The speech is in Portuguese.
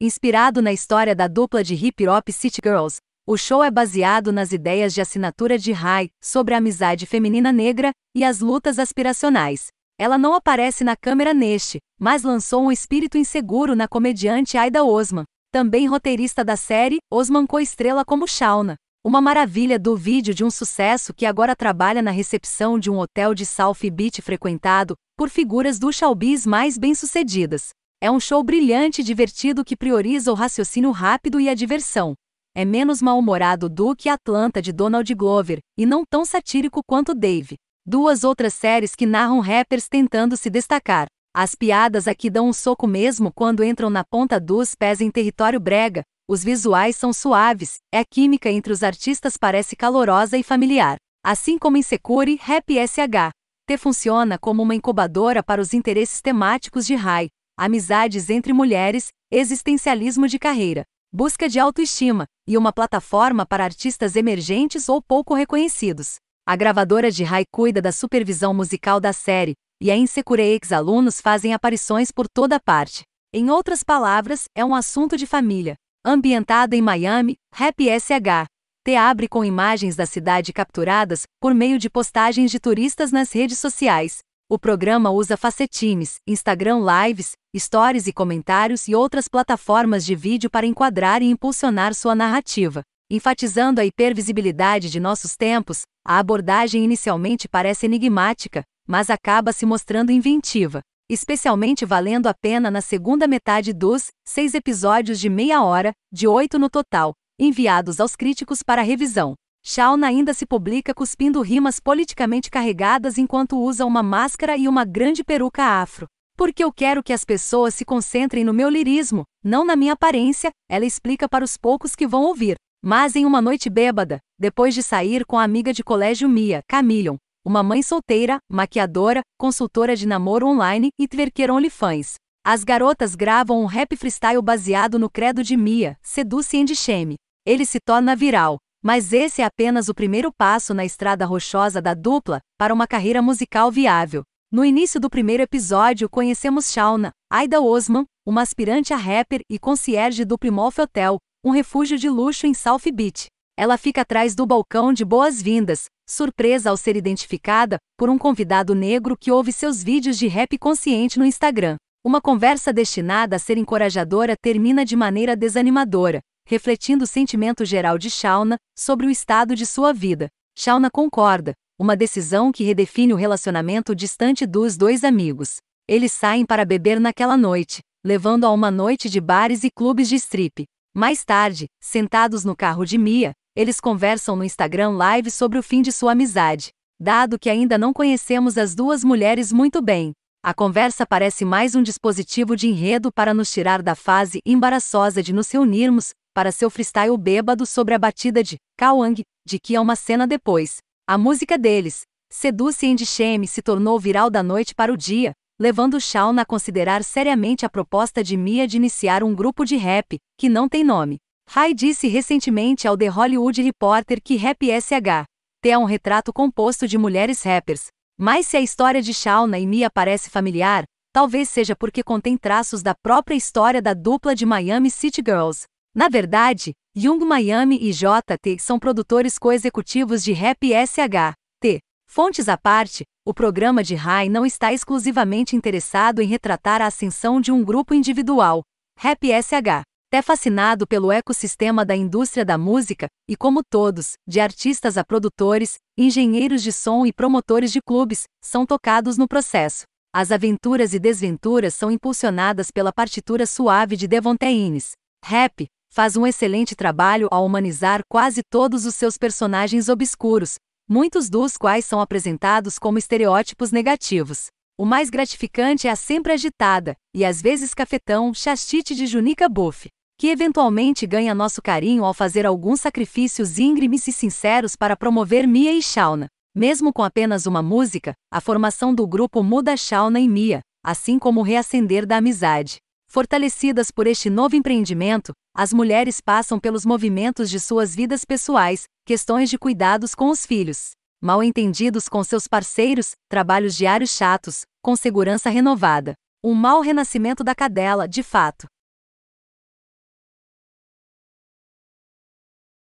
Inspirado na história da dupla de hip hop City Girls, o show é baseado nas ideias de assinatura de Rai sobre a amizade feminina negra e as lutas aspiracionais. Ela não aparece na câmera neste, mas lançou um espírito inseguro na comediante Aida Osman, também roteirista da série, Osman co-estrela como Shauna. Uma maravilha do vídeo de um sucesso que agora trabalha na recepção de um hotel de South Beach frequentado por figuras do showbiz mais bem-sucedidas. É um show brilhante e divertido que prioriza o raciocínio rápido e a diversão. É menos mal-humorado do que Atlanta de Donald Glover, e não tão satírico quanto Dave. Duas outras séries que narram rappers tentando se destacar. As piadas aqui dão um soco mesmo quando entram na ponta dos pés em território brega, os visuais são suaves, é a química entre os artistas parece calorosa e familiar. Assim como em Secure, Rap SH. T funciona como uma incubadora para os interesses temáticos de High amizades entre mulheres, existencialismo de carreira, busca de autoestima e uma plataforma para artistas emergentes ou pouco reconhecidos. A gravadora de Rai cuida da supervisão musical da série, e a Insecure ex-alunos fazem aparições por toda parte. Em outras palavras, é um assunto de família. Ambientada em Miami, Rap SH. Te abre com imagens da cidade capturadas por meio de postagens de turistas nas redes sociais. O programa usa facetimes, Instagram Lives, stories e comentários e outras plataformas de vídeo para enquadrar e impulsionar sua narrativa. Enfatizando a hipervisibilidade de nossos tempos, a abordagem inicialmente parece enigmática, mas acaba se mostrando inventiva, especialmente valendo a pena na segunda metade dos seis episódios de meia hora, de oito no total, enviados aos críticos para revisão. Shauna ainda se publica cuspindo rimas politicamente carregadas enquanto usa uma máscara e uma grande peruca afro. Porque eu quero que as pessoas se concentrem no meu lirismo, não na minha aparência, ela explica para os poucos que vão ouvir. Mas em uma noite bêbada, depois de sair com a amiga de colégio Mia, Camillion, uma mãe solteira, maquiadora, consultora de namoro online e twerker OnlyFans. As garotas gravam um rap freestyle baseado no credo de Mia, Seduce and Shame. Ele se torna viral, mas esse é apenas o primeiro passo na estrada rochosa da dupla para uma carreira musical viável. No início do primeiro episódio, conhecemos Shauna, Aida Osman, uma aspirante a rapper e concierge do Primolf Hotel, um refúgio de luxo em South Beach. Ela fica atrás do balcão de boas-vindas, surpresa ao ser identificada por um convidado negro que ouve seus vídeos de rap consciente no Instagram. Uma conversa destinada a ser encorajadora termina de maneira desanimadora, refletindo o sentimento geral de Shauna sobre o estado de sua vida. Shauna concorda, uma decisão que redefine o relacionamento distante dos dois amigos. Eles saem para beber naquela noite, levando a uma noite de bares e clubes de strip. Mais tarde, sentados no carro de Mia, eles conversam no Instagram Live sobre o fim de sua amizade. Dado que ainda não conhecemos as duas mulheres muito bem, a conversa parece mais um dispositivo de enredo para nos tirar da fase embaraçosa de nos reunirmos para seu freestyle bêbado sobre a batida de Kawang, de que é uma cena depois. A música deles, Seduce and Shame, se tornou viral da noite para o dia, levando Shawn a considerar seriamente a proposta de Mia de iniciar um grupo de rap, que não tem nome. Rai disse recentemente ao The Hollywood Reporter que rap é SH. T é um retrato composto de mulheres rappers. Mas se a história de Shauna e Mia parece familiar, talvez seja porque contém traços da própria história da dupla de Miami City Girls. Na verdade, Young Miami e JT são produtores co-executivos de Rap SHT. Fontes à parte, o programa de Rai não está exclusivamente interessado em retratar a ascensão de um grupo individual, Rap SH. É fascinado pelo ecossistema da indústria da música, e como todos, de artistas a produtores, engenheiros de som e promotores de clubes, são tocados no processo. As aventuras e desventuras são impulsionadas pela partitura suave de Devon Innes. Rap, faz um excelente trabalho ao humanizar quase todos os seus personagens obscuros, muitos dos quais são apresentados como estereótipos negativos. O mais gratificante é a sempre agitada, e às vezes cafetão, chastite de Junica Buff, que eventualmente ganha nosso carinho ao fazer alguns sacrifícios íngremes e sinceros para promover Mia e Shauna. Mesmo com apenas uma música, a formação do grupo muda Shauna e Mia, assim como o reacender da amizade. Fortalecidas por este novo empreendimento, as mulheres passam pelos movimentos de suas vidas pessoais, questões de cuidados com os filhos, mal entendidos com seus parceiros, trabalhos diários chatos, com segurança renovada. Um mau renascimento da cadela, de fato.